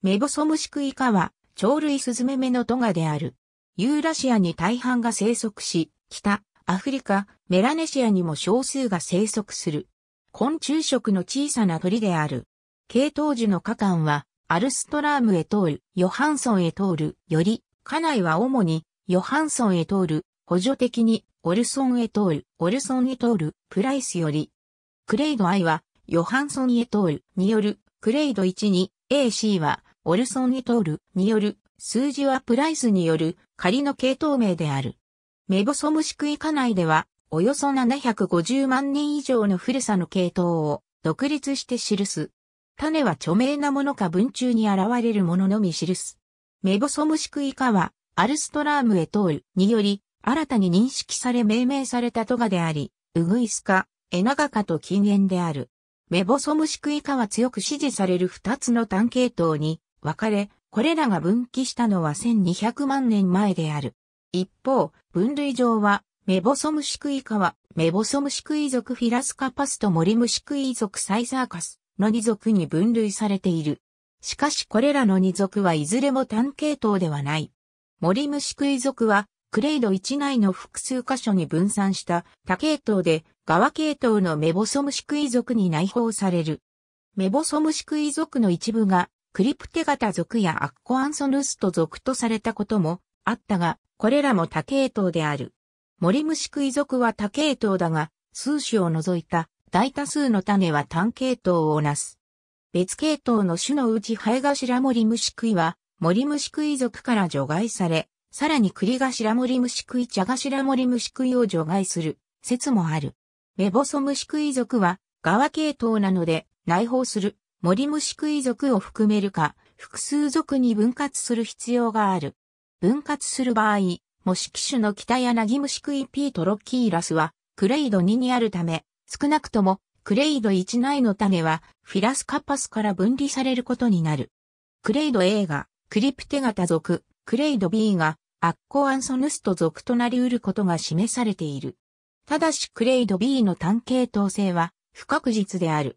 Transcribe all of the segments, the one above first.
メボソムシクイカは、鳥類スズメメのトガである。ユーラシアに大半が生息し、北、アフリカ、メラネシアにも少数が生息する。昆虫食の小さな鳥である。系統樹の花敢は、アルストラームへ通る、ヨハンソンへ通る、より、家内は主に、ヨハンソンへ通る、補助的に、オルソンへ通る、オルソンへ通る、プライスより。クレイド I は、ヨハンソンへ通る、による、クレイド1に、AC は、オルソン・イトールによる、数字はプライスによる仮の系統名である。メボソムシクイカ内では、およそ750万年以上の古さの系統を独立して記す。種は著名なものか文中に現れるもののみ記す。メボソムシクイカは、アルストラームエトールにより、新たに認識され命名されたトガであり、ウグイスカ、エナガカと禁煙である。メボソムシクイカは強く支持される二つの単系統に分かれ、これらが分岐したのは1200万年前である。一方、分類上は、メボソムシクイカは、メボソムシクイ族フィラスカパスとモリムシクイ族サイザーカスの2族に分類されている。しかしこれらの2族はいずれも単系統ではない。モリムシクイ族は、クレイド1内の複数箇所に分散した多系統で、側系統のメボソムシクイ族に内包される。メボソムシクイ族の一部がクリプテ型属やアッコアンソヌスト属とされたこともあったが、これらも多系統である。モリムシクイ属は多系統だが、数種を除いた大多数の種は単系統をなす。別系統の種のうちハエ頭モリムシクイは、モリムシクイ属から除外され、さらに栗頭モリムシクイ茶頭モリムシクイを除外する説もある。メボソムシクイ属は、側系統なので内包する森虫食い属を含めるか、複数属に分割する必要がある。分割する場合、模式種の北柳虫食いートロッキーラスは、クレイド2にあるため、少なくとも、クレイド1内の種は、フィラスカパスから分離されることになる。クレイド A が、クリプテ型属、クレイド B が、アッコアンソヌスト属となり得ることが示されている。ただしクレイド B の単系統性は不確実である。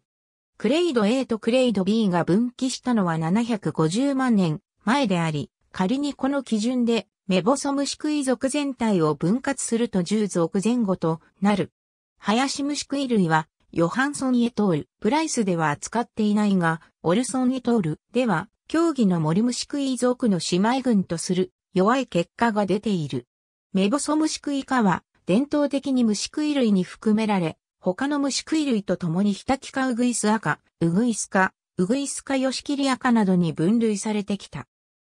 クレイド A とクレイド B が分岐したのは750万年前であり、仮にこの基準でメボソムシクイ属全体を分割すると10属前後となる。ハヤシムシクイ類は、ヨハンソン・エトール、プライスでは扱っていないが、オルソン・エトールでは、競技の森ムシクイ属の姉妹群とする弱い結果が出ている。メボソムシクイ科は、伝統的に虫食い類に含められ、他の虫食い類と共にヒタキカウグイス赤、ウグイスカ、ウグイスカヨシキリ赤などに分類されてきた。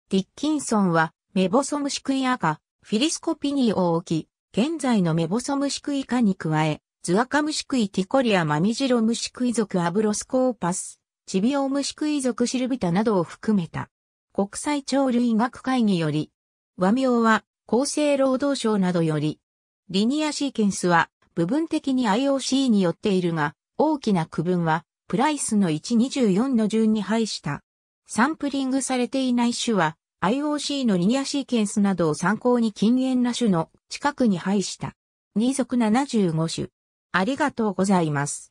ディッキンソンは、メボソムシクイ赤、フィリスコピニーを置き、現在のメボソムシクイカに加え、ズアカムシクイティコリアマミジロムシクイ族アブロスコーパス、チビオムシクイ族シルビタなどを含めた。国際鳥類学会議より、和名は厚生労働省などより、リニアシーケンスは部分的に IOC によっているが、大きな区分は、プライスの124の順に配した。サンプリングされていない種は、IOC のリニアシーケンスなどを参考に禁煙な種の近くに配した。二属75種。ありがとうございます。